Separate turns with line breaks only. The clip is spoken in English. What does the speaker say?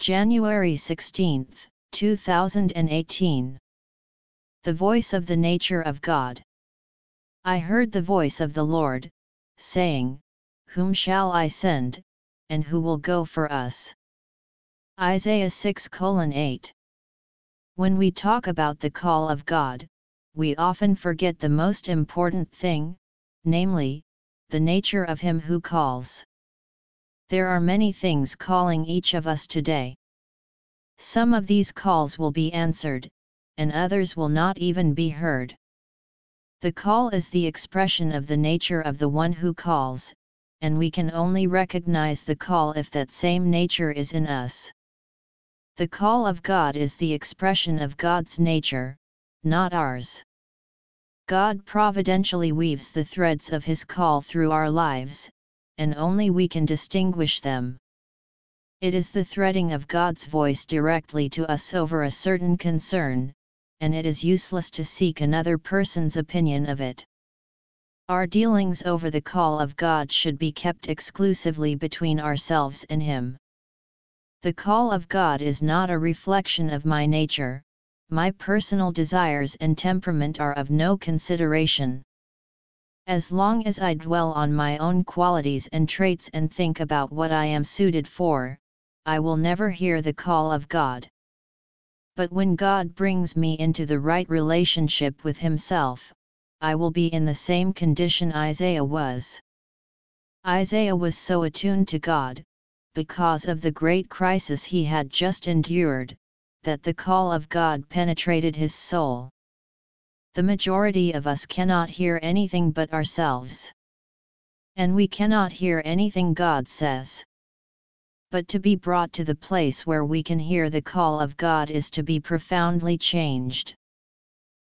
January 16, 2018. The voice of the nature of God. I heard the voice of the Lord, saying, Whom shall I send, and who will go for us? Isaiah 6 8. When we talk about the call of God, we often forget the most important thing, namely, the nature of Him who calls there are many things calling each of us today. Some of these calls will be answered, and others will not even be heard. The call is the expression of the nature of the one who calls, and we can only recognize the call if that same nature is in us. The call of God is the expression of God's nature, not ours. God providentially weaves the threads of His call through our lives, and only we can distinguish them. It is the threading of God's voice directly to us over a certain concern, and it is useless to seek another person's opinion of it. Our dealings over the call of God should be kept exclusively between ourselves and Him. The call of God is not a reflection of my nature, my personal desires and temperament are of no consideration. As long as I dwell on my own qualities and traits and think about what I am suited for, I will never hear the call of God. But when God brings me into the right relationship with Himself, I will be in the same condition Isaiah was. Isaiah was so attuned to God, because of the great crisis he had just endured, that the call of God penetrated his soul the majority of us cannot hear anything but ourselves. And we cannot hear anything God says. But to be brought to the place where we can hear the call of God is to be profoundly changed.